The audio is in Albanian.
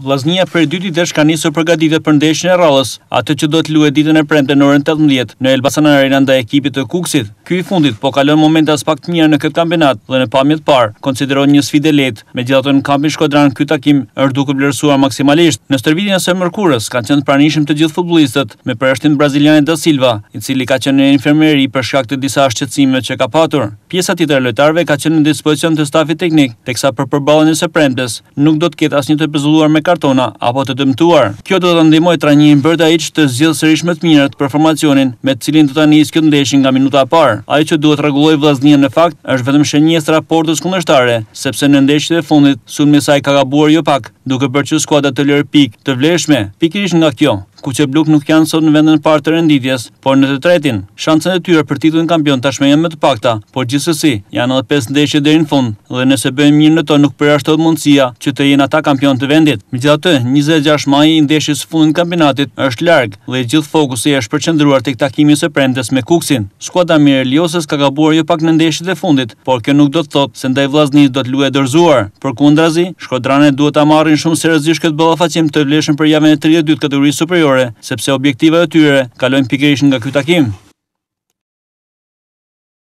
Vlasnia për dy ditë ka nisur përgatitjet për ndeshjen e rallës, atë që do të luhet ditën e premte në orën 18 në Elbasan Arena ndaj ekipit të Kuksit. Ky i fundit po kalon moment as pak të mira në këtë kampionat dhe në pamjet të parë konsiderohet një sfidë lehtë. Megjithatë në kampin shkodran ky takim është duke vlerësuar maksimalisht. Në stërvitjen e së mërkurës kanë qenë pranishëm të gjithë futbollistët me përshtatim brazilianin Da Silva, i cili ka qenë në infermeri për shkak të disa shqetësimeve që ka patur. Pjesa tjetër e lojtarëve ka qenë në dispozicion të stafit teknik, teksa për përballjen e së premtes nuk do të ketë asnjë të pezulluar me kartona apo të dëmtuar. Kjo do të ndimoj të ranjim bërda iq të zjedhë sërish më të mirët për formacionin me cilin të të nisë këtë ndeshje nga minuta parë. Ai që duhet rregulloj vlaznia në fakt është vetëm shënjes të raportës kundështare, sepse në ndeshjet e fundit sun saj ka gabuar jo pak, duke për që skuadat të lërë pikë të vleshme, pikirish nga kjo, ku që blok nuk janë sot në vendin e parë të renditjes, por në të tretin, shancën e tyre për titullin kampion tashmë janë më të pakta, por gjithsesi janë edhe 5 ndeshje deri në fund dhe nëse bëjmë mirë në to nuk përjashtohet mundësia që të jenë ata kampion të vendit. Megjithatë, 26 maji i ndeshjes së fundit të kampionatit është larg dhe gjithë fokusi është përqendruar tek takimi së premtes me Kuksin. Skuada Mirë Liosës ka gabuar jo pak në ndeshjet e fundit, por kjo nuk do të thotë se ndaj vllaznisë do të luajë dorëzuar. Përkundrazi, skuadranet duhet ta marrin shumë seriozisht këtë ballafaqim të vleshën për javën e 32 të kategorisë superiore sepse objektive e tyre kalojnë pikërisht nga ky takim.